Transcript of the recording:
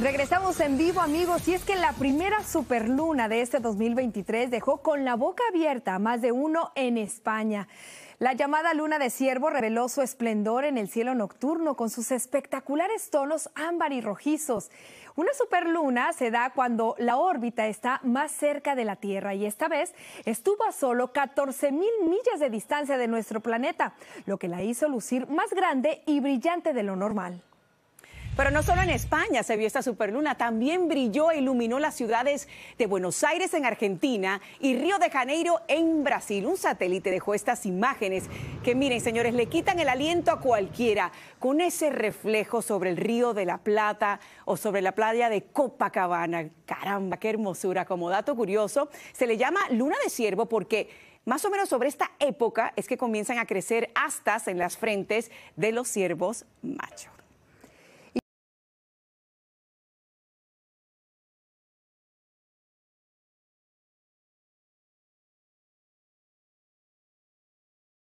Regresamos en vivo, amigos, y es que la primera superluna de este 2023 dejó con la boca abierta a más de uno en España. La llamada luna de ciervo reveló su esplendor en el cielo nocturno con sus espectaculares tonos ámbar y rojizos. Una superluna se da cuando la órbita está más cerca de la Tierra y esta vez estuvo a solo 14 mil millas de distancia de nuestro planeta, lo que la hizo lucir más grande y brillante de lo normal. Pero no solo en España se vio esta superluna, también brilló e iluminó las ciudades de Buenos Aires en Argentina y Río de Janeiro en Brasil. Un satélite dejó estas imágenes que miren, señores, le quitan el aliento a cualquiera con ese reflejo sobre el Río de la Plata o sobre la playa de Copacabana. Caramba, qué hermosura. Como dato curioso, se le llama luna de ciervo porque más o menos sobre esta época es que comienzan a crecer astas en las frentes de los ciervos machos.